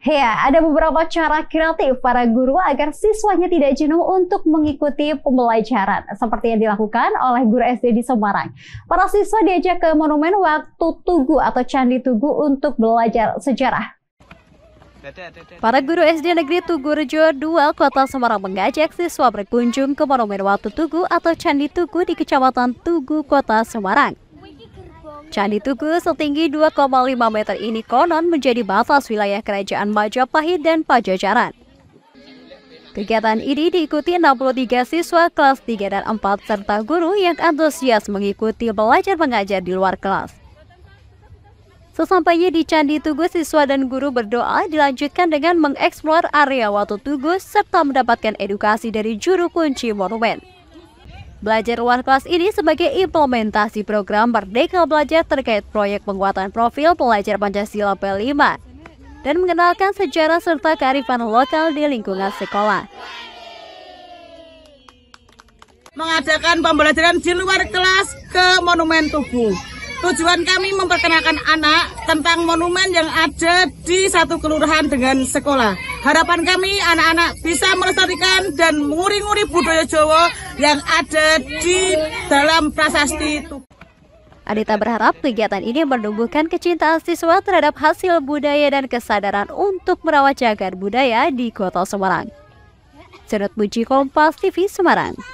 Ya, ada beberapa cara kreatif para guru agar siswanya tidak jenuh untuk mengikuti pembelajaran seperti yang dilakukan oleh guru SD di Semarang. Para siswa diajak ke monumen waktu Tugu atau Candi Tugu untuk belajar sejarah. Para guru SD Negeri Tugu Rejo 2 Kota Semarang mengajak siswa berkunjung ke Monumen Watu Tugu atau Candi Tugu di Kecamatan Tugu, Kota Semarang. Candi Tugu setinggi 2,5 meter ini konon menjadi batas wilayah kerajaan Majapahit dan Pajajaran. Kegiatan ini diikuti 63 siswa kelas 3 dan 4 serta guru yang antusias mengikuti belajar mengajar di luar kelas. Sesampainya di Candi Tugu, siswa dan guru berdoa dilanjutkan dengan mengeksplor area Watu Tugu serta mendapatkan edukasi dari juru kunci monumen. Belajar luar kelas ini sebagai implementasi program Merdeka Belajar terkait proyek penguatan profil pelajar Pancasila P5 dan mengenalkan sejarah serta kearifan lokal di lingkungan sekolah. Mengadakan pembelajaran di luar kelas ke Monumen Tugu. Tujuan kami memperkenalkan anak tentang monumen yang ada di satu kelurahan dengan sekolah. Harapan kami anak-anak bisa melestarikan dan menguri-nguri budaya Jawa yang ada di dalam prasasti itu. Adita berharap kegiatan ini menumbuhkan kecintaan siswa terhadap hasil budaya dan kesadaran untuk merawat jagar budaya di Kota Semarang. Senat Buji Kompas TV Semarang.